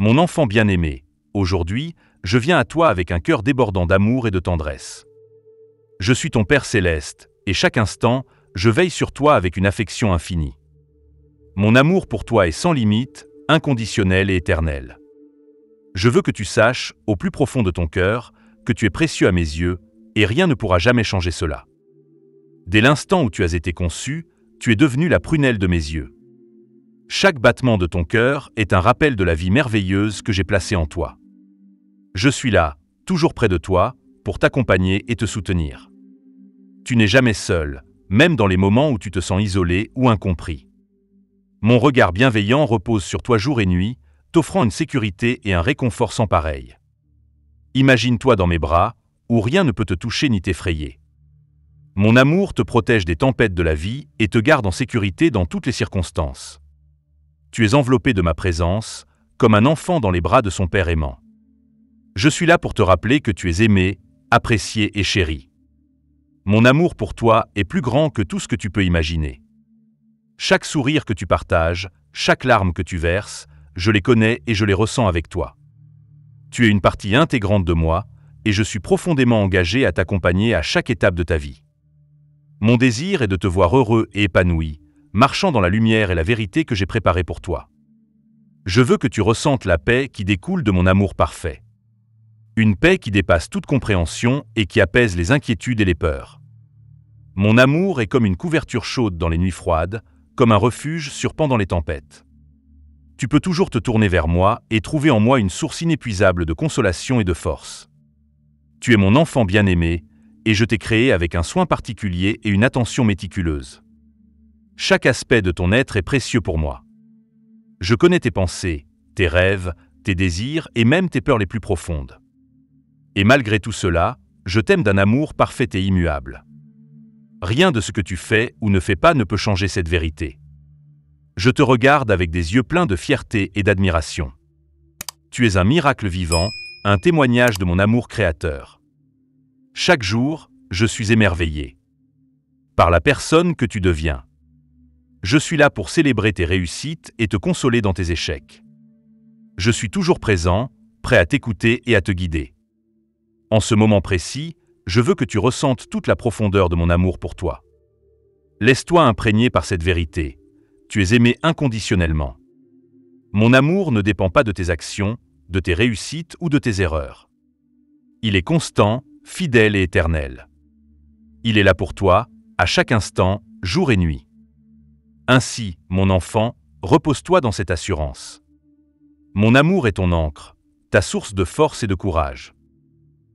Mon enfant bien-aimé, aujourd'hui, je viens à toi avec un cœur débordant d'amour et de tendresse. Je suis ton Père céleste, et chaque instant, je veille sur toi avec une affection infinie. Mon amour pour toi est sans limite, inconditionnel et éternel. Je veux que tu saches, au plus profond de ton cœur, que tu es précieux à mes yeux, et rien ne pourra jamais changer cela. Dès l'instant où tu as été conçu, tu es devenu la prunelle de mes yeux. Chaque battement de ton cœur est un rappel de la vie merveilleuse que j'ai placée en toi. Je suis là, toujours près de toi, pour t'accompagner et te soutenir. Tu n'es jamais seul, même dans les moments où tu te sens isolé ou incompris. Mon regard bienveillant repose sur toi jour et nuit, t'offrant une sécurité et un réconfort sans pareil. Imagine-toi dans mes bras, où rien ne peut te toucher ni t'effrayer. Mon amour te protège des tempêtes de la vie et te garde en sécurité dans toutes les circonstances tu es enveloppé de ma présence, comme un enfant dans les bras de son Père aimant. Je suis là pour te rappeler que tu es aimé, apprécié et chéri. Mon amour pour toi est plus grand que tout ce que tu peux imaginer. Chaque sourire que tu partages, chaque larme que tu verses, je les connais et je les ressens avec toi. Tu es une partie intégrante de moi, et je suis profondément engagé à t'accompagner à chaque étape de ta vie. Mon désir est de te voir heureux et épanoui, marchant dans la lumière et la vérité que j'ai préparée pour toi. Je veux que tu ressentes la paix qui découle de mon amour parfait. Une paix qui dépasse toute compréhension et qui apaise les inquiétudes et les peurs. Mon amour est comme une couverture chaude dans les nuits froides, comme un refuge surpendant les tempêtes. Tu peux toujours te tourner vers moi et trouver en moi une source inépuisable de consolation et de force. Tu es mon enfant bien-aimé, et je t'ai créé avec un soin particulier et une attention méticuleuse. Chaque aspect de ton être est précieux pour moi. Je connais tes pensées, tes rêves, tes désirs et même tes peurs les plus profondes. Et malgré tout cela, je t'aime d'un amour parfait et immuable. Rien de ce que tu fais ou ne fais pas ne peut changer cette vérité. Je te regarde avec des yeux pleins de fierté et d'admiration. Tu es un miracle vivant, un témoignage de mon amour créateur. Chaque jour, je suis émerveillé par la personne que tu deviens. Je suis là pour célébrer tes réussites et te consoler dans tes échecs. Je suis toujours présent, prêt à t'écouter et à te guider. En ce moment précis, je veux que tu ressentes toute la profondeur de mon amour pour toi. Laisse-toi imprégner par cette vérité. Tu es aimé inconditionnellement. Mon amour ne dépend pas de tes actions, de tes réussites ou de tes erreurs. Il est constant, fidèle et éternel. Il est là pour toi, à chaque instant, jour et nuit. Ainsi, mon enfant, repose-toi dans cette assurance. Mon amour est ton encre, ta source de force et de courage.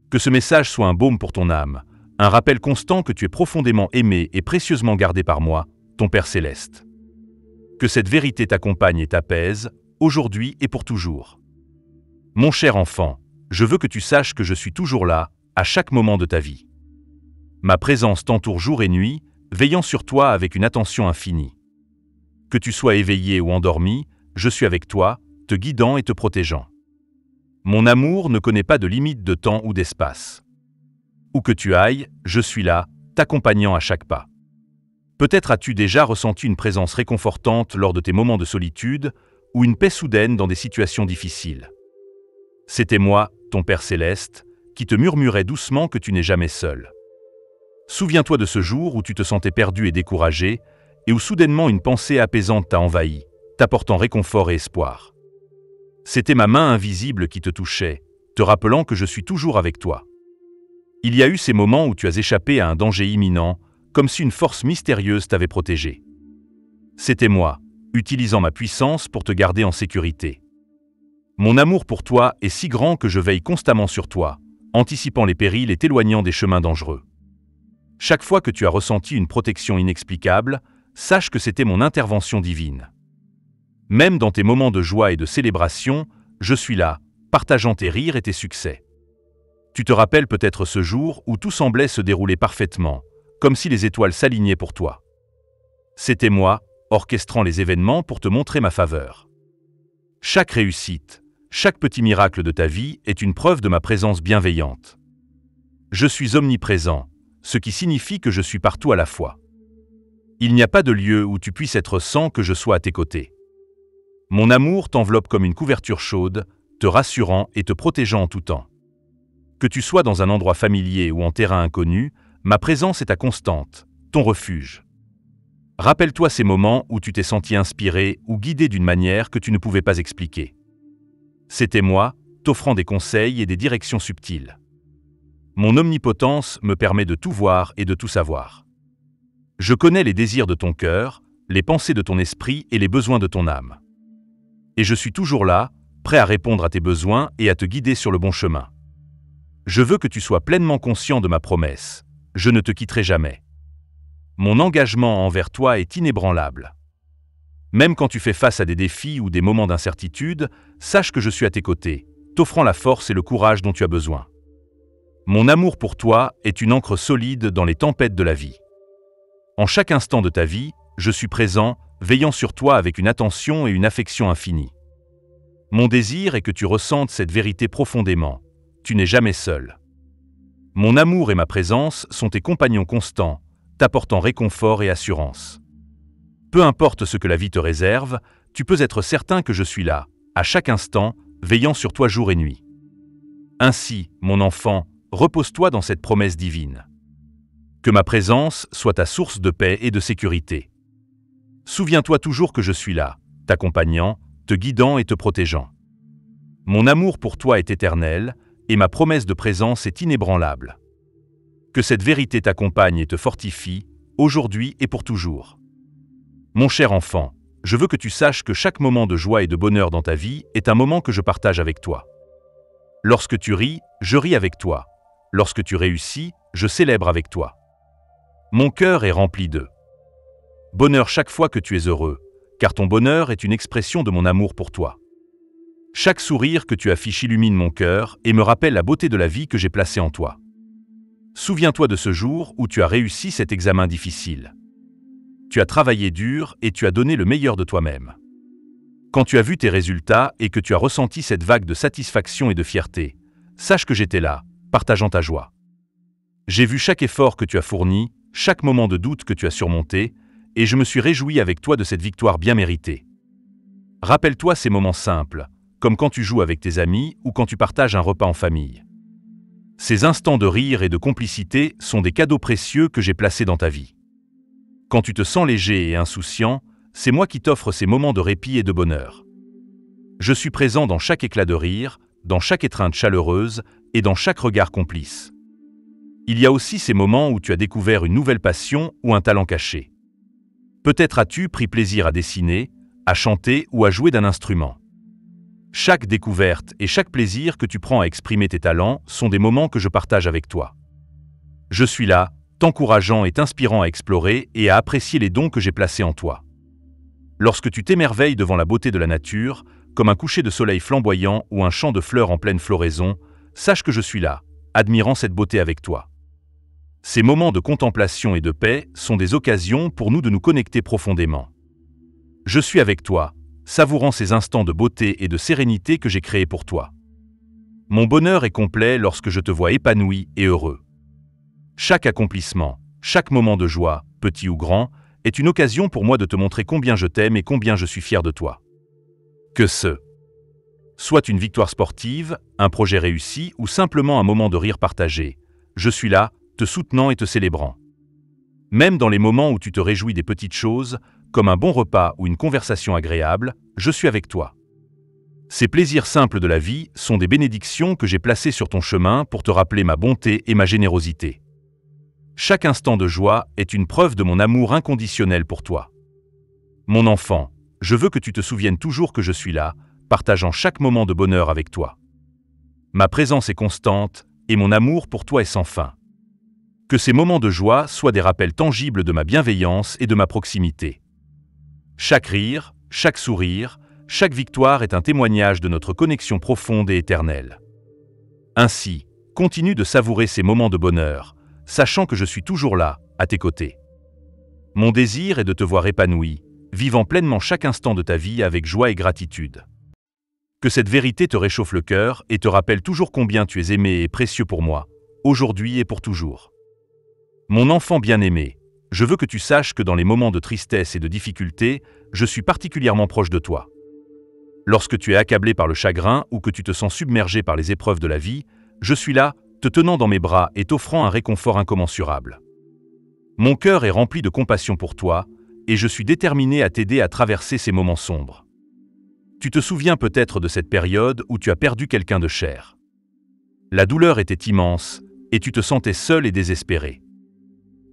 Que ce message soit un baume pour ton âme, un rappel constant que tu es profondément aimé et précieusement gardé par moi, ton Père céleste. Que cette vérité t'accompagne et t'apaise, aujourd'hui et pour toujours. Mon cher enfant, je veux que tu saches que je suis toujours là, à chaque moment de ta vie. Ma présence t'entoure jour et nuit, veillant sur toi avec une attention infinie. Que tu sois éveillé ou endormi, je suis avec toi, te guidant et te protégeant. Mon amour ne connaît pas de limite de temps ou d'espace. Où que tu ailles, je suis là, t'accompagnant à chaque pas. Peut-être as-tu déjà ressenti une présence réconfortante lors de tes moments de solitude ou une paix soudaine dans des situations difficiles. C'était moi, ton Père céleste, qui te murmurais doucement que tu n'es jamais seul. Souviens-toi de ce jour où tu te sentais perdu et découragé, et où soudainement une pensée apaisante t'a envahi, t'apportant réconfort et espoir. C'était ma main invisible qui te touchait, te rappelant que je suis toujours avec toi. Il y a eu ces moments où tu as échappé à un danger imminent, comme si une force mystérieuse t'avait protégé. C'était moi, utilisant ma puissance pour te garder en sécurité. Mon amour pour toi est si grand que je veille constamment sur toi, anticipant les périls et t'éloignant des chemins dangereux. Chaque fois que tu as ressenti une protection inexplicable, sache que c'était mon intervention divine. Même dans tes moments de joie et de célébration, je suis là, partageant tes rires et tes succès. Tu te rappelles peut-être ce jour où tout semblait se dérouler parfaitement, comme si les étoiles s'alignaient pour toi. C'était moi, orchestrant les événements pour te montrer ma faveur. Chaque réussite, chaque petit miracle de ta vie est une preuve de ma présence bienveillante. Je suis omniprésent, ce qui signifie que je suis partout à la fois. Il n'y a pas de lieu où tu puisses être sans que je sois à tes côtés. Mon amour t'enveloppe comme une couverture chaude, te rassurant et te protégeant en tout temps. Que tu sois dans un endroit familier ou en terrain inconnu, ma présence est ta constante, ton refuge. Rappelle-toi ces moments où tu t'es senti inspiré ou guidé d'une manière que tu ne pouvais pas expliquer. C'était moi, t'offrant des conseils et des directions subtiles. Mon omnipotence me permet de tout voir et de tout savoir. Je connais les désirs de ton cœur, les pensées de ton esprit et les besoins de ton âme. Et je suis toujours là, prêt à répondre à tes besoins et à te guider sur le bon chemin. Je veux que tu sois pleinement conscient de ma promesse. Je ne te quitterai jamais. Mon engagement envers toi est inébranlable. Même quand tu fais face à des défis ou des moments d'incertitude, sache que je suis à tes côtés, t'offrant la force et le courage dont tu as besoin. Mon amour pour toi est une encre solide dans les tempêtes de la vie. En chaque instant de ta vie, je suis présent, veillant sur toi avec une attention et une affection infinies. Mon désir est que tu ressentes cette vérité profondément. Tu n'es jamais seul. Mon amour et ma présence sont tes compagnons constants, t'apportant réconfort et assurance. Peu importe ce que la vie te réserve, tu peux être certain que je suis là, à chaque instant, veillant sur toi jour et nuit. Ainsi, mon enfant, repose-toi dans cette promesse divine. Que ma présence soit ta source de paix et de sécurité. Souviens-toi toujours que je suis là, t'accompagnant, te guidant et te protégeant. Mon amour pour toi est éternel, et ma promesse de présence est inébranlable. Que cette vérité t'accompagne et te fortifie, aujourd'hui et pour toujours. Mon cher enfant, je veux que tu saches que chaque moment de joie et de bonheur dans ta vie est un moment que je partage avec toi. Lorsque tu ris, je ris avec toi. Lorsque tu réussis, je célèbre avec toi. Mon cœur est rempli d'eux. Bonheur chaque fois que tu es heureux, car ton bonheur est une expression de mon amour pour toi. Chaque sourire que tu affiches illumine mon cœur et me rappelle la beauté de la vie que j'ai placée en toi. Souviens-toi de ce jour où tu as réussi cet examen difficile. Tu as travaillé dur et tu as donné le meilleur de toi-même. Quand tu as vu tes résultats et que tu as ressenti cette vague de satisfaction et de fierté, sache que j'étais là, partageant ta joie. J'ai vu chaque effort que tu as fourni chaque moment de doute que tu as surmonté, et je me suis réjoui avec toi de cette victoire bien méritée. Rappelle-toi ces moments simples, comme quand tu joues avec tes amis ou quand tu partages un repas en famille. Ces instants de rire et de complicité sont des cadeaux précieux que j'ai placés dans ta vie. Quand tu te sens léger et insouciant, c'est moi qui t'offre ces moments de répit et de bonheur. Je suis présent dans chaque éclat de rire, dans chaque étreinte chaleureuse et dans chaque regard complice. Il y a aussi ces moments où tu as découvert une nouvelle passion ou un talent caché. Peut-être as-tu pris plaisir à dessiner, à chanter ou à jouer d'un instrument. Chaque découverte et chaque plaisir que tu prends à exprimer tes talents sont des moments que je partage avec toi. Je suis là, t'encourageant et t'inspirant à explorer et à apprécier les dons que j'ai placés en toi. Lorsque tu t'émerveilles devant la beauté de la nature, comme un coucher de soleil flamboyant ou un champ de fleurs en pleine floraison, sache que je suis là, admirant cette beauté avec toi. Ces moments de contemplation et de paix sont des occasions pour nous de nous connecter profondément. Je suis avec toi, savourant ces instants de beauté et de sérénité que j'ai créés pour toi. Mon bonheur est complet lorsque je te vois épanoui et heureux. Chaque accomplissement, chaque moment de joie, petit ou grand, est une occasion pour moi de te montrer combien je t'aime et combien je suis fier de toi. Que ce soit une victoire sportive, un projet réussi ou simplement un moment de rire partagé, je suis là, te soutenant et te célébrant. Même dans les moments où tu te réjouis des petites choses, comme un bon repas ou une conversation agréable, je suis avec toi. Ces plaisirs simples de la vie sont des bénédictions que j'ai placées sur ton chemin pour te rappeler ma bonté et ma générosité. Chaque instant de joie est une preuve de mon amour inconditionnel pour toi. Mon enfant, je veux que tu te souviennes toujours que je suis là, partageant chaque moment de bonheur avec toi. Ma présence est constante et mon amour pour toi est sans fin que ces moments de joie soient des rappels tangibles de ma bienveillance et de ma proximité. Chaque rire, chaque sourire, chaque victoire est un témoignage de notre connexion profonde et éternelle. Ainsi, continue de savourer ces moments de bonheur, sachant que je suis toujours là, à tes côtés. Mon désir est de te voir épanoui, vivant pleinement chaque instant de ta vie avec joie et gratitude. Que cette vérité te réchauffe le cœur et te rappelle toujours combien tu es aimé et précieux pour moi, aujourd'hui et pour toujours. Mon enfant bien-aimé, je veux que tu saches que dans les moments de tristesse et de difficulté, je suis particulièrement proche de toi. Lorsque tu es accablé par le chagrin ou que tu te sens submergé par les épreuves de la vie, je suis là, te tenant dans mes bras et t'offrant un réconfort incommensurable. Mon cœur est rempli de compassion pour toi, et je suis déterminé à t'aider à traverser ces moments sombres. Tu te souviens peut-être de cette période où tu as perdu quelqu'un de cher. La douleur était immense, et tu te sentais seul et désespéré.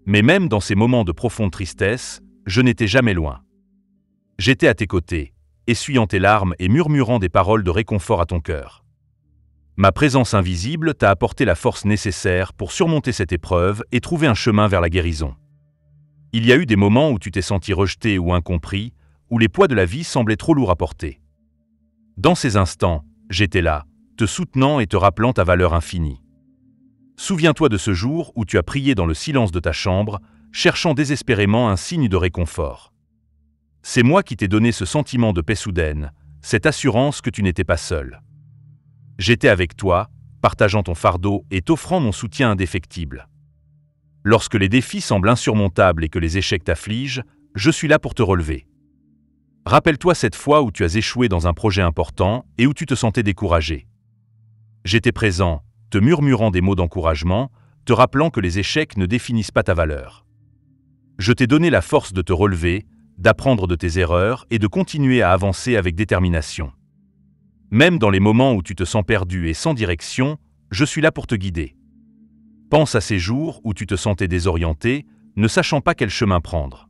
Mais même dans ces moments de profonde tristesse, je n'étais jamais loin. J'étais à tes côtés, essuyant tes larmes et murmurant des paroles de réconfort à ton cœur. Ma présence invisible t'a apporté la force nécessaire pour surmonter cette épreuve et trouver un chemin vers la guérison. Il y a eu des moments où tu t'es senti rejeté ou incompris, où les poids de la vie semblaient trop lourds à porter. Dans ces instants, j'étais là, te soutenant et te rappelant ta valeur infinie. Souviens-toi de ce jour où tu as prié dans le silence de ta chambre, cherchant désespérément un signe de réconfort. C'est moi qui t'ai donné ce sentiment de paix soudaine, cette assurance que tu n'étais pas seul. J'étais avec toi, partageant ton fardeau et t'offrant mon soutien indéfectible. Lorsque les défis semblent insurmontables et que les échecs t'affligent, je suis là pour te relever. Rappelle-toi cette fois où tu as échoué dans un projet important et où tu te sentais découragé. J'étais présent, te murmurant des mots d'encouragement, te rappelant que les échecs ne définissent pas ta valeur. Je t'ai donné la force de te relever, d'apprendre de tes erreurs et de continuer à avancer avec détermination. Même dans les moments où tu te sens perdu et sans direction, je suis là pour te guider. Pense à ces jours où tu te sentais désorienté, ne sachant pas quel chemin prendre.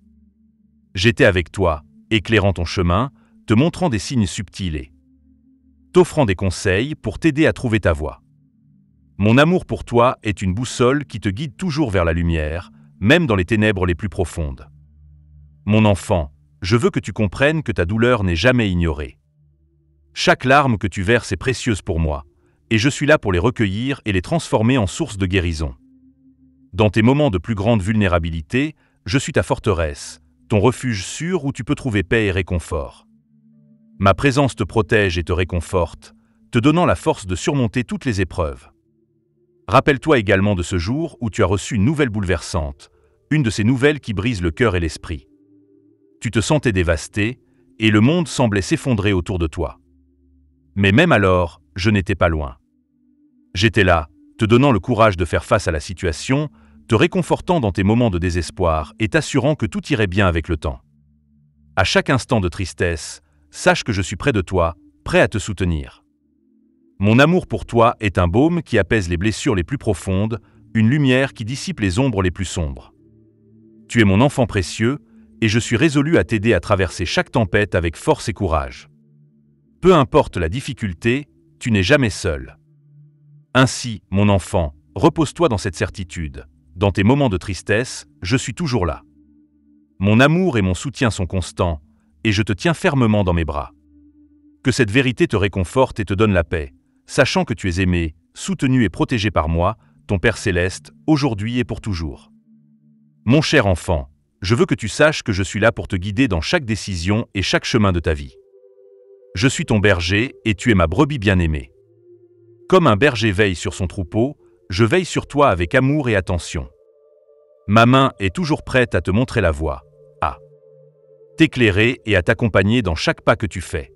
J'étais avec toi, éclairant ton chemin, te montrant des signes subtils et t'offrant des conseils pour t'aider à trouver ta voie. Mon amour pour toi est une boussole qui te guide toujours vers la lumière, même dans les ténèbres les plus profondes. Mon enfant, je veux que tu comprennes que ta douleur n'est jamais ignorée. Chaque larme que tu verses est précieuse pour moi, et je suis là pour les recueillir et les transformer en source de guérison. Dans tes moments de plus grande vulnérabilité, je suis ta forteresse, ton refuge sûr où tu peux trouver paix et réconfort. Ma présence te protège et te réconforte, te donnant la force de surmonter toutes les épreuves. Rappelle-toi également de ce jour où tu as reçu une nouvelle bouleversante, une de ces nouvelles qui brisent le cœur et l'esprit. Tu te sentais dévasté, et le monde semblait s'effondrer autour de toi. Mais même alors, je n'étais pas loin. J'étais là, te donnant le courage de faire face à la situation, te réconfortant dans tes moments de désespoir et t'assurant que tout irait bien avec le temps. À chaque instant de tristesse, sache que je suis près de toi, prêt à te soutenir. Mon amour pour toi est un baume qui apaise les blessures les plus profondes, une lumière qui dissipe les ombres les plus sombres. Tu es mon enfant précieux, et je suis résolu à t'aider à traverser chaque tempête avec force et courage. Peu importe la difficulté, tu n'es jamais seul. Ainsi, mon enfant, repose-toi dans cette certitude. Dans tes moments de tristesse, je suis toujours là. Mon amour et mon soutien sont constants, et je te tiens fermement dans mes bras. Que cette vérité te réconforte et te donne la paix sachant que tu es aimé, soutenu et protégé par moi, ton Père céleste, aujourd'hui et pour toujours. Mon cher enfant, je veux que tu saches que je suis là pour te guider dans chaque décision et chaque chemin de ta vie. Je suis ton berger et tu es ma brebis bien-aimée. Comme un berger veille sur son troupeau, je veille sur toi avec amour et attention. Ma main est toujours prête à te montrer la voie, à t'éclairer et à t'accompagner dans chaque pas que tu fais.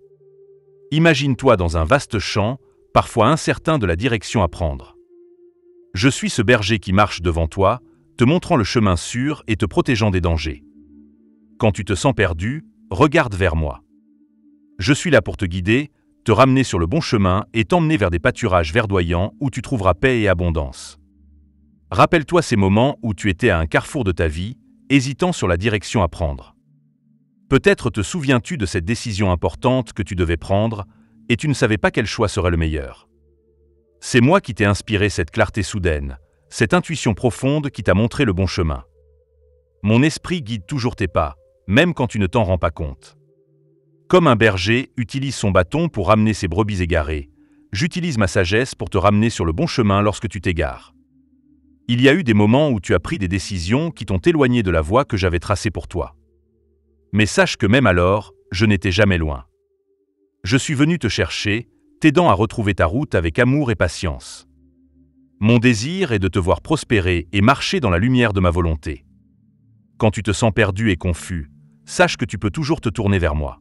Imagine-toi dans un vaste champ, parfois incertain de la direction à prendre. Je suis ce berger qui marche devant toi, te montrant le chemin sûr et te protégeant des dangers. Quand tu te sens perdu, regarde vers moi. Je suis là pour te guider, te ramener sur le bon chemin et t'emmener vers des pâturages verdoyants où tu trouveras paix et abondance. Rappelle-toi ces moments où tu étais à un carrefour de ta vie, hésitant sur la direction à prendre. Peut-être te souviens-tu de cette décision importante que tu devais prendre, et tu ne savais pas quel choix serait le meilleur. C'est moi qui t'ai inspiré cette clarté soudaine, cette intuition profonde qui t'a montré le bon chemin. Mon esprit guide toujours tes pas, même quand tu ne t'en rends pas compte. Comme un berger utilise son bâton pour ramener ses brebis égarées, j'utilise ma sagesse pour te ramener sur le bon chemin lorsque tu t'égares. Il y a eu des moments où tu as pris des décisions qui t'ont éloigné de la voie que j'avais tracée pour toi. Mais sache que même alors, je n'étais jamais loin je suis venu te chercher, t'aidant à retrouver ta route avec amour et patience. Mon désir est de te voir prospérer et marcher dans la lumière de ma volonté. Quand tu te sens perdu et confus, sache que tu peux toujours te tourner vers moi.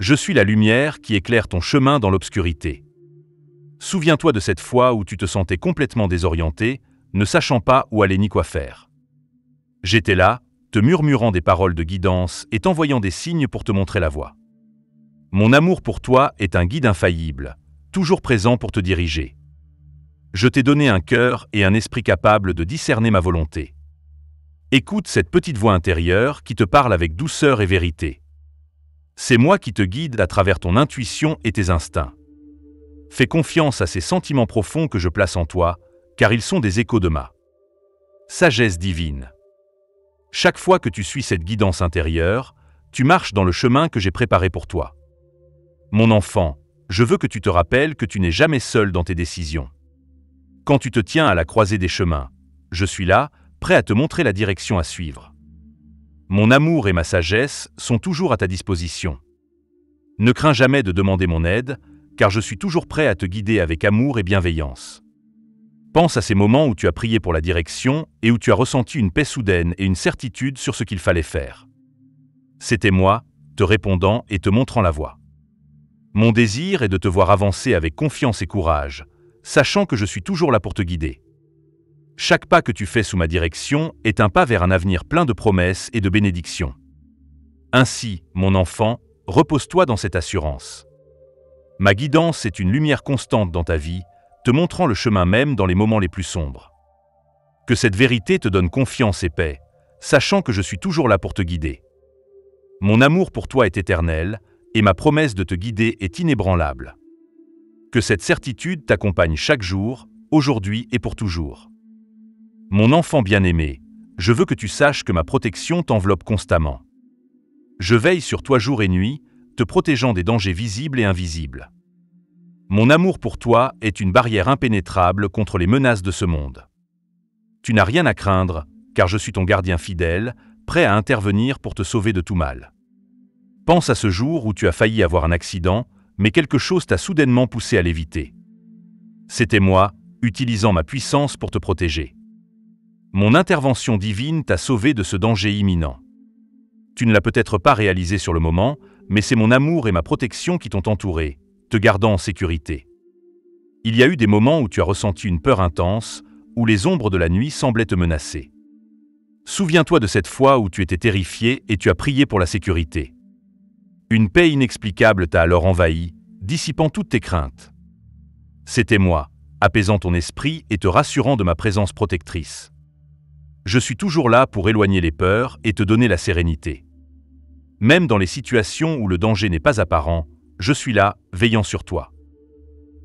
Je suis la lumière qui éclaire ton chemin dans l'obscurité. Souviens-toi de cette fois où tu te sentais complètement désorienté, ne sachant pas où aller ni quoi faire. J'étais là, te murmurant des paroles de guidance et t'envoyant des signes pour te montrer la voie. Mon amour pour toi est un guide infaillible, toujours présent pour te diriger. Je t'ai donné un cœur et un esprit capable de discerner ma volonté. Écoute cette petite voix intérieure qui te parle avec douceur et vérité. C'est moi qui te guide à travers ton intuition et tes instincts. Fais confiance à ces sentiments profonds que je place en toi, car ils sont des échos de ma sagesse divine. Chaque fois que tu suis cette guidance intérieure, tu marches dans le chemin que j'ai préparé pour toi. Mon enfant, je veux que tu te rappelles que tu n'es jamais seul dans tes décisions. Quand tu te tiens à la croisée des chemins, je suis là, prêt à te montrer la direction à suivre. Mon amour et ma sagesse sont toujours à ta disposition. Ne crains jamais de demander mon aide, car je suis toujours prêt à te guider avec amour et bienveillance. Pense à ces moments où tu as prié pour la direction et où tu as ressenti une paix soudaine et une certitude sur ce qu'il fallait faire. C'était moi, te répondant et te montrant la voie. Mon désir est de te voir avancer avec confiance et courage, sachant que je suis toujours là pour te guider. Chaque pas que tu fais sous ma direction est un pas vers un avenir plein de promesses et de bénédictions. Ainsi, mon enfant, repose-toi dans cette assurance. Ma guidance est une lumière constante dans ta vie, te montrant le chemin même dans les moments les plus sombres. Que cette vérité te donne confiance et paix, sachant que je suis toujours là pour te guider. Mon amour pour toi est éternel, et ma promesse de te guider est inébranlable. Que cette certitude t'accompagne chaque jour, aujourd'hui et pour toujours. Mon enfant bien-aimé, je veux que tu saches que ma protection t'enveloppe constamment. Je veille sur toi jour et nuit, te protégeant des dangers visibles et invisibles. Mon amour pour toi est une barrière impénétrable contre les menaces de ce monde. Tu n'as rien à craindre, car je suis ton gardien fidèle, prêt à intervenir pour te sauver de tout mal. Pense à ce jour où tu as failli avoir un accident, mais quelque chose t'a soudainement poussé à l'éviter. C'était moi, utilisant ma puissance pour te protéger. Mon intervention divine t'a sauvé de ce danger imminent. Tu ne l'as peut-être pas réalisé sur le moment, mais c'est mon amour et ma protection qui t'ont entouré, te gardant en sécurité. Il y a eu des moments où tu as ressenti une peur intense, où les ombres de la nuit semblaient te menacer. Souviens-toi de cette fois où tu étais terrifié et tu as prié pour la sécurité. Une paix inexplicable t'a alors envahi, dissipant toutes tes craintes. C'était moi, apaisant ton esprit et te rassurant de ma présence protectrice. Je suis toujours là pour éloigner les peurs et te donner la sérénité. Même dans les situations où le danger n'est pas apparent, je suis là, veillant sur toi.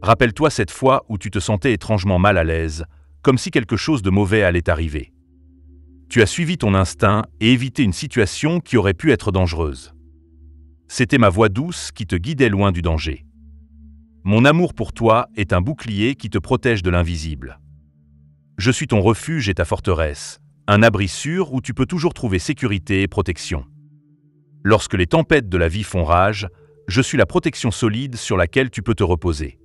Rappelle-toi cette fois où tu te sentais étrangement mal à l'aise, comme si quelque chose de mauvais allait arriver. Tu as suivi ton instinct et évité une situation qui aurait pu être dangereuse c'était ma voix douce qui te guidait loin du danger. Mon amour pour toi est un bouclier qui te protège de l'invisible. Je suis ton refuge et ta forteresse, un abri sûr où tu peux toujours trouver sécurité et protection. Lorsque les tempêtes de la vie font rage, je suis la protection solide sur laquelle tu peux te reposer.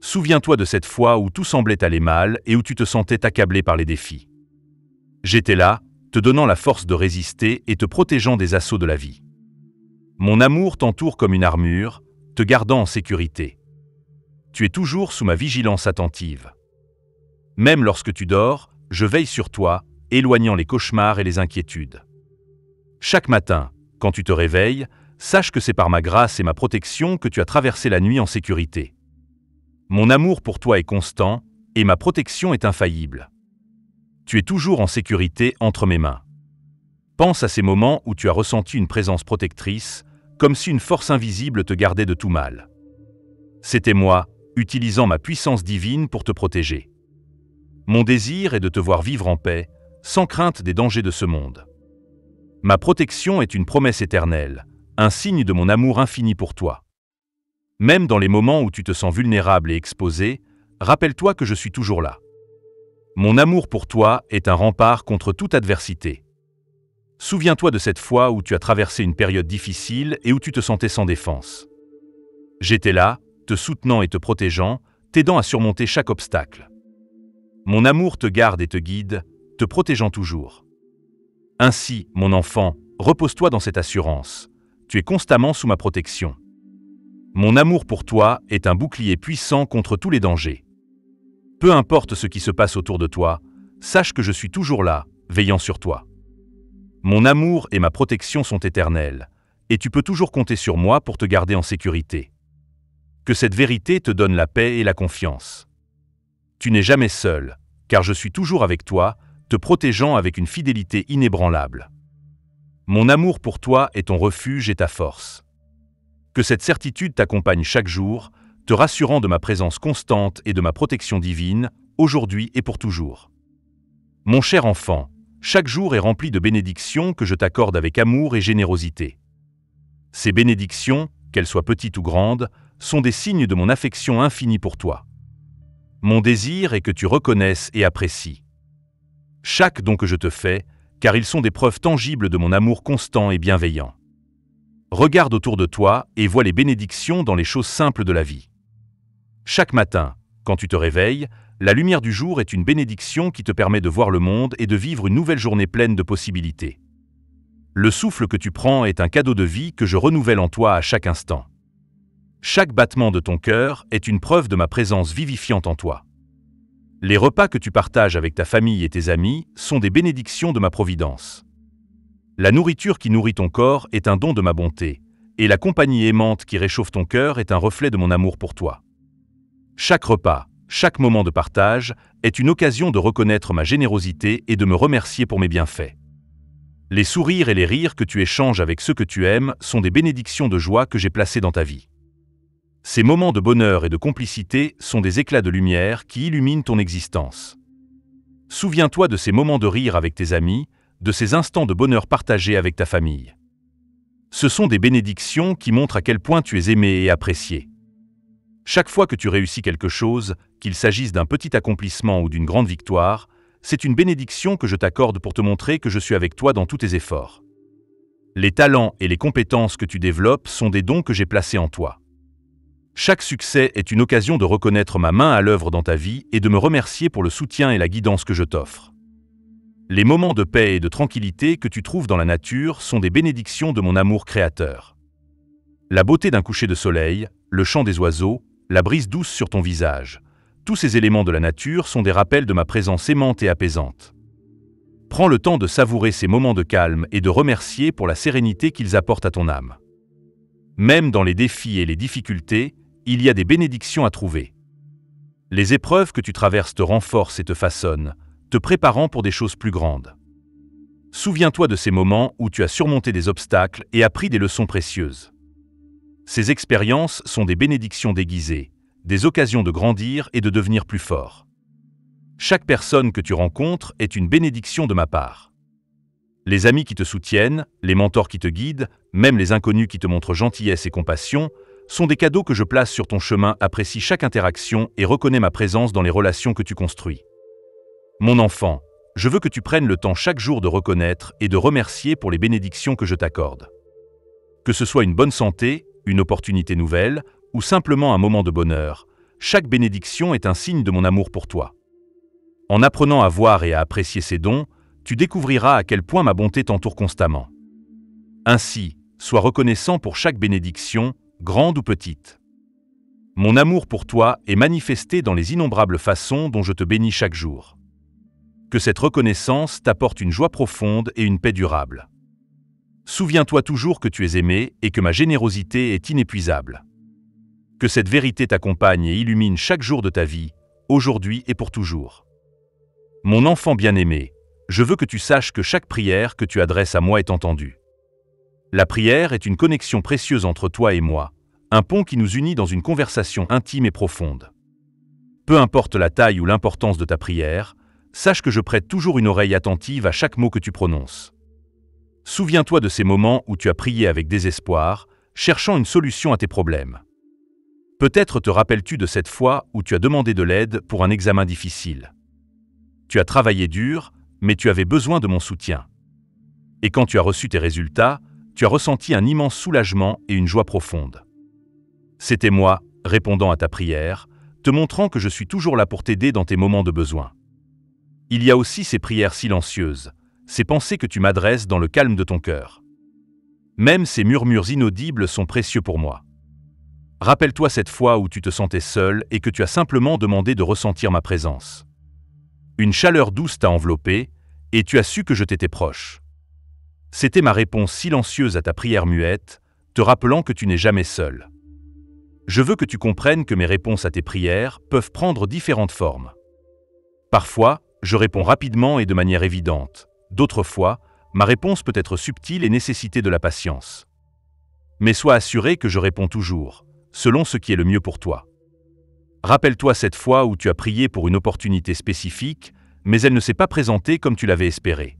Souviens-toi de cette fois où tout semblait aller mal et où tu te sentais accablé par les défis. J'étais là, te donnant la force de résister et te protégeant des assauts de la vie. Mon amour t'entoure comme une armure, te gardant en sécurité. Tu es toujours sous ma vigilance attentive. Même lorsque tu dors, je veille sur toi, éloignant les cauchemars et les inquiétudes. Chaque matin, quand tu te réveilles, sache que c'est par ma grâce et ma protection que tu as traversé la nuit en sécurité. Mon amour pour toi est constant, et ma protection est infaillible. Tu es toujours en sécurité entre mes mains. Pense à ces moments où tu as ressenti une présence protectrice, comme si une force invisible te gardait de tout mal. C'était moi, utilisant ma puissance divine pour te protéger. Mon désir est de te voir vivre en paix, sans crainte des dangers de ce monde. Ma protection est une promesse éternelle, un signe de mon amour infini pour toi. Même dans les moments où tu te sens vulnérable et exposé, rappelle-toi que je suis toujours là. Mon amour pour toi est un rempart contre toute adversité. Souviens-toi de cette fois où tu as traversé une période difficile et où tu te sentais sans défense. J'étais là, te soutenant et te protégeant, t'aidant à surmonter chaque obstacle. Mon amour te garde et te guide, te protégeant toujours. Ainsi, mon enfant, repose-toi dans cette assurance. Tu es constamment sous ma protection. Mon amour pour toi est un bouclier puissant contre tous les dangers. Peu importe ce qui se passe autour de toi, sache que je suis toujours là, veillant sur toi. Mon amour et ma protection sont éternels, et tu peux toujours compter sur moi pour te garder en sécurité. Que cette vérité te donne la paix et la confiance. Tu n'es jamais seul, car je suis toujours avec toi, te protégeant avec une fidélité inébranlable. Mon amour pour toi est ton refuge et ta force. Que cette certitude t'accompagne chaque jour, te rassurant de ma présence constante et de ma protection divine, aujourd'hui et pour toujours. Mon cher enfant, chaque jour est rempli de bénédictions que je t'accorde avec amour et générosité. Ces bénédictions, qu'elles soient petites ou grandes, sont des signes de mon affection infinie pour toi. Mon désir est que tu reconnaisses et apprécies chaque don que je te fais, car ils sont des preuves tangibles de mon amour constant et bienveillant. Regarde autour de toi et vois les bénédictions dans les choses simples de la vie. Chaque matin, quand tu te réveilles, la lumière du jour est une bénédiction qui te permet de voir le monde et de vivre une nouvelle journée pleine de possibilités. Le souffle que tu prends est un cadeau de vie que je renouvelle en toi à chaque instant. Chaque battement de ton cœur est une preuve de ma présence vivifiante en toi. Les repas que tu partages avec ta famille et tes amis sont des bénédictions de ma providence. La nourriture qui nourrit ton corps est un don de ma bonté, et la compagnie aimante qui réchauffe ton cœur est un reflet de mon amour pour toi. Chaque repas, chaque moment de partage est une occasion de reconnaître ma générosité et de me remercier pour mes bienfaits. Les sourires et les rires que tu échanges avec ceux que tu aimes sont des bénédictions de joie que j'ai placées dans ta vie. Ces moments de bonheur et de complicité sont des éclats de lumière qui illuminent ton existence. Souviens-toi de ces moments de rire avec tes amis, de ces instants de bonheur partagés avec ta famille. Ce sont des bénédictions qui montrent à quel point tu es aimé et apprécié. Chaque fois que tu réussis quelque chose, qu'il s'agisse d'un petit accomplissement ou d'une grande victoire, c'est une bénédiction que je t'accorde pour te montrer que je suis avec toi dans tous tes efforts. Les talents et les compétences que tu développes sont des dons que j'ai placés en toi. Chaque succès est une occasion de reconnaître ma main à l'œuvre dans ta vie et de me remercier pour le soutien et la guidance que je t'offre. Les moments de paix et de tranquillité que tu trouves dans la nature sont des bénédictions de mon amour créateur. La beauté d'un coucher de soleil, le chant des oiseaux, la brise douce sur ton visage. Tous ces éléments de la nature sont des rappels de ma présence aimante et apaisante. Prends le temps de savourer ces moments de calme et de remercier pour la sérénité qu'ils apportent à ton âme. Même dans les défis et les difficultés, il y a des bénédictions à trouver. Les épreuves que tu traverses te renforcent et te façonnent, te préparant pour des choses plus grandes. Souviens-toi de ces moments où tu as surmonté des obstacles et appris des leçons précieuses. Ces expériences sont des bénédictions déguisées, des occasions de grandir et de devenir plus fort. Chaque personne que tu rencontres est une bénédiction de ma part. Les amis qui te soutiennent, les mentors qui te guident, même les inconnus qui te montrent gentillesse et compassion, sont des cadeaux que je place sur ton chemin, apprécie chaque interaction et reconnais ma présence dans les relations que tu construis. Mon enfant, je veux que tu prennes le temps chaque jour de reconnaître et de remercier pour les bénédictions que je t'accorde. Que ce soit une bonne santé, une opportunité nouvelle ou simplement un moment de bonheur, chaque bénédiction est un signe de mon amour pour toi. En apprenant à voir et à apprécier ces dons, tu découvriras à quel point ma bonté t'entoure constamment. Ainsi, sois reconnaissant pour chaque bénédiction, grande ou petite. Mon amour pour toi est manifesté dans les innombrables façons dont je te bénis chaque jour. Que cette reconnaissance t'apporte une joie profonde et une paix durable. Souviens-toi toujours que tu es aimé et que ma générosité est inépuisable. Que cette vérité t'accompagne et illumine chaque jour de ta vie, aujourd'hui et pour toujours. Mon enfant bien-aimé, je veux que tu saches que chaque prière que tu adresses à moi est entendue. La prière est une connexion précieuse entre toi et moi, un pont qui nous unit dans une conversation intime et profonde. Peu importe la taille ou l'importance de ta prière, sache que je prête toujours une oreille attentive à chaque mot que tu prononces. Souviens-toi de ces moments où tu as prié avec désespoir, cherchant une solution à tes problèmes. Peut-être te rappelles-tu de cette fois où tu as demandé de l'aide pour un examen difficile. Tu as travaillé dur, mais tu avais besoin de mon soutien. Et quand tu as reçu tes résultats, tu as ressenti un immense soulagement et une joie profonde. C'était moi, répondant à ta prière, te montrant que je suis toujours là pour t'aider dans tes moments de besoin. Il y a aussi ces prières silencieuses, ces pensées que tu m'adresses dans le calme de ton cœur. Même ces murmures inaudibles sont précieux pour moi. Rappelle-toi cette fois où tu te sentais seul et que tu as simplement demandé de ressentir ma présence. Une chaleur douce t'a enveloppé, et tu as su que je t'étais proche. C'était ma réponse silencieuse à ta prière muette, te rappelant que tu n'es jamais seul. Je veux que tu comprennes que mes réponses à tes prières peuvent prendre différentes formes. Parfois, je réponds rapidement et de manière évidente. D'autres fois, ma réponse peut être subtile et nécessiter de la patience. Mais sois assuré que je réponds toujours, selon ce qui est le mieux pour toi. Rappelle-toi cette fois où tu as prié pour une opportunité spécifique, mais elle ne s'est pas présentée comme tu l'avais espéré.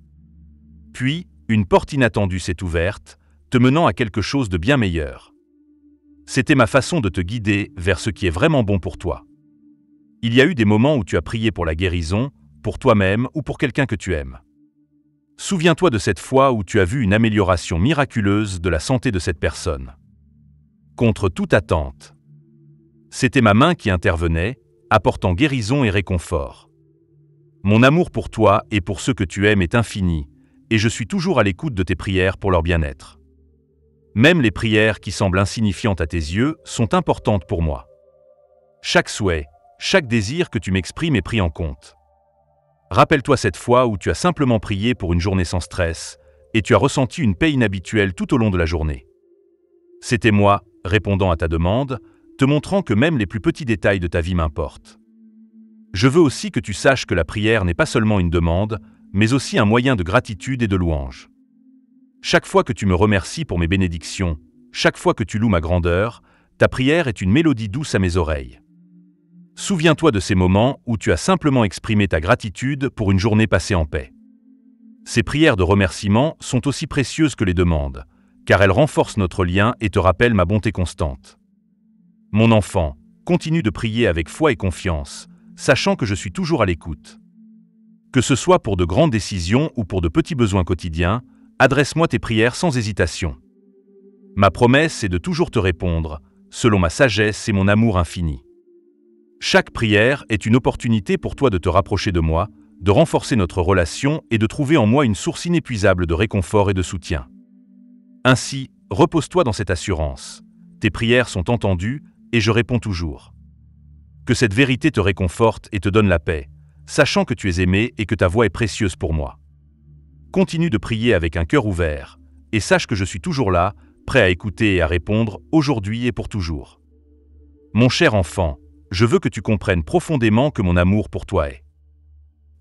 Puis, une porte inattendue s'est ouverte, te menant à quelque chose de bien meilleur. C'était ma façon de te guider vers ce qui est vraiment bon pour toi. Il y a eu des moments où tu as prié pour la guérison, pour toi-même ou pour quelqu'un que tu aimes. Souviens-toi de cette fois où tu as vu une amélioration miraculeuse de la santé de cette personne. Contre toute attente. C'était ma main qui intervenait, apportant guérison et réconfort. Mon amour pour toi et pour ceux que tu aimes est infini, et je suis toujours à l'écoute de tes prières pour leur bien-être. Même les prières qui semblent insignifiantes à tes yeux sont importantes pour moi. Chaque souhait, chaque désir que tu m'exprimes est pris en compte. Rappelle-toi cette fois où tu as simplement prié pour une journée sans stress et tu as ressenti une paix inhabituelle tout au long de la journée. C'était moi, répondant à ta demande, te montrant que même les plus petits détails de ta vie m'importent. Je veux aussi que tu saches que la prière n'est pas seulement une demande, mais aussi un moyen de gratitude et de louange. Chaque fois que tu me remercies pour mes bénédictions, chaque fois que tu loues ma grandeur, ta prière est une mélodie douce à mes oreilles. Souviens-toi de ces moments où tu as simplement exprimé ta gratitude pour une journée passée en paix. Ces prières de remerciement sont aussi précieuses que les demandes, car elles renforcent notre lien et te rappellent ma bonté constante. Mon enfant, continue de prier avec foi et confiance, sachant que je suis toujours à l'écoute. Que ce soit pour de grandes décisions ou pour de petits besoins quotidiens, adresse-moi tes prières sans hésitation. Ma promesse est de toujours te répondre, selon ma sagesse et mon amour infini. Chaque prière est une opportunité pour toi de te rapprocher de moi, de renforcer notre relation et de trouver en moi une source inépuisable de réconfort et de soutien. Ainsi, repose-toi dans cette assurance. Tes prières sont entendues et je réponds toujours. Que cette vérité te réconforte et te donne la paix, sachant que tu es aimé et que ta voix est précieuse pour moi. Continue de prier avec un cœur ouvert, et sache que je suis toujours là, prêt à écouter et à répondre, aujourd'hui et pour toujours. Mon cher enfant, je veux que tu comprennes profondément que mon amour pour toi est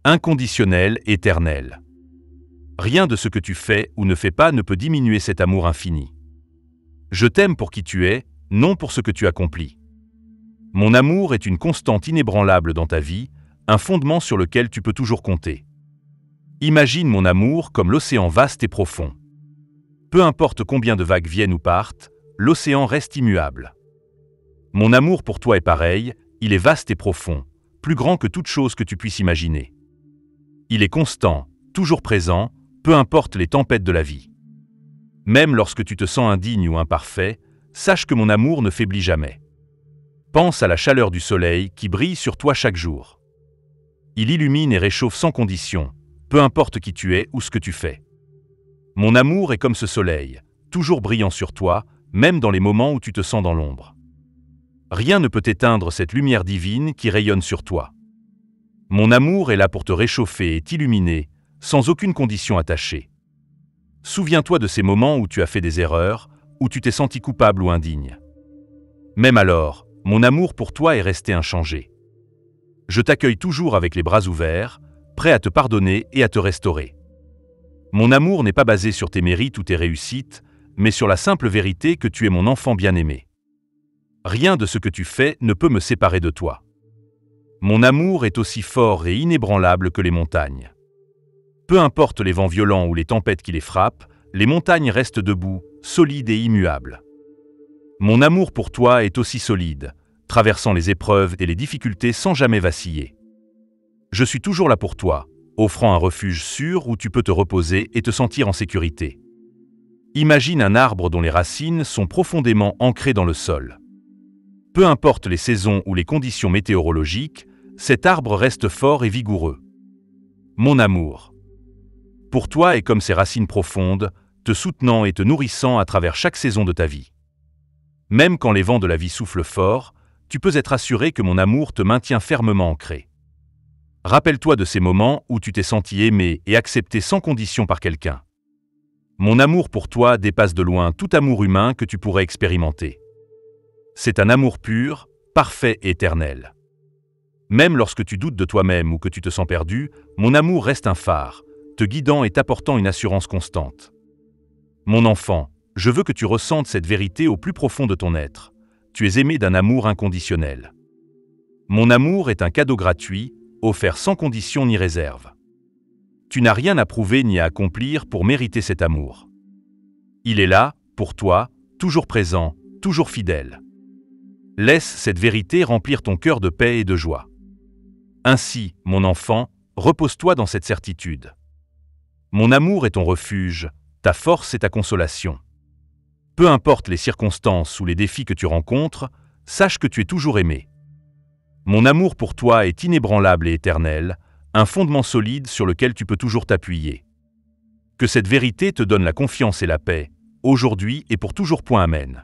inconditionnel, éternel. Rien de ce que tu fais ou ne fais pas ne peut diminuer cet amour infini. Je t'aime pour qui tu es, non pour ce que tu accomplis. Mon amour est une constante inébranlable dans ta vie, un fondement sur lequel tu peux toujours compter. Imagine mon amour comme l'océan vaste et profond. Peu importe combien de vagues viennent ou partent, l'océan reste immuable. Mon amour pour toi est pareil, il est vaste et profond, plus grand que toute chose que tu puisses imaginer. Il est constant, toujours présent, peu importe les tempêtes de la vie. Même lorsque tu te sens indigne ou imparfait, sache que mon amour ne faiblit jamais. Pense à la chaleur du soleil qui brille sur toi chaque jour. Il illumine et réchauffe sans condition, peu importe qui tu es ou ce que tu fais. Mon amour est comme ce soleil, toujours brillant sur toi, même dans les moments où tu te sens dans l'ombre. Rien ne peut éteindre cette lumière divine qui rayonne sur toi. Mon amour est là pour te réchauffer et t'illuminer, sans aucune condition attachée. Souviens-toi de ces moments où tu as fait des erreurs, où tu t'es senti coupable ou indigne. Même alors, mon amour pour toi est resté inchangé. Je t'accueille toujours avec les bras ouverts, prêt à te pardonner et à te restaurer. Mon amour n'est pas basé sur tes mérites ou tes réussites, mais sur la simple vérité que tu es mon enfant bien-aimé rien de ce que tu fais ne peut me séparer de toi. Mon amour est aussi fort et inébranlable que les montagnes. Peu importe les vents violents ou les tempêtes qui les frappent, les montagnes restent debout, solides et immuables. Mon amour pour toi est aussi solide, traversant les épreuves et les difficultés sans jamais vaciller. Je suis toujours là pour toi, offrant un refuge sûr où tu peux te reposer et te sentir en sécurité. Imagine un arbre dont les racines sont profondément ancrées dans le sol. Peu importe les saisons ou les conditions météorologiques, cet arbre reste fort et vigoureux. Mon amour. Pour toi est comme ses racines profondes, te soutenant et te nourrissant à travers chaque saison de ta vie. Même quand les vents de la vie soufflent fort, tu peux être assuré que mon amour te maintient fermement ancré. Rappelle-toi de ces moments où tu t'es senti aimé et accepté sans condition par quelqu'un. Mon amour pour toi dépasse de loin tout amour humain que tu pourrais expérimenter c'est un amour pur, parfait et éternel. Même lorsque tu doutes de toi-même ou que tu te sens perdu, mon amour reste un phare, te guidant et t'apportant une assurance constante. Mon enfant, je veux que tu ressentes cette vérité au plus profond de ton être. Tu es aimé d'un amour inconditionnel. Mon amour est un cadeau gratuit, offert sans condition ni réserve. Tu n'as rien à prouver ni à accomplir pour mériter cet amour. Il est là, pour toi, toujours présent, toujours fidèle. Laisse cette vérité remplir ton cœur de paix et de joie. Ainsi, mon enfant, repose-toi dans cette certitude. Mon amour est ton refuge, ta force est ta consolation. Peu importe les circonstances ou les défis que tu rencontres, sache que tu es toujours aimé. Mon amour pour toi est inébranlable et éternel, un fondement solide sur lequel tu peux toujours t'appuyer. Que cette vérité te donne la confiance et la paix, aujourd'hui et pour toujours. Point, amen.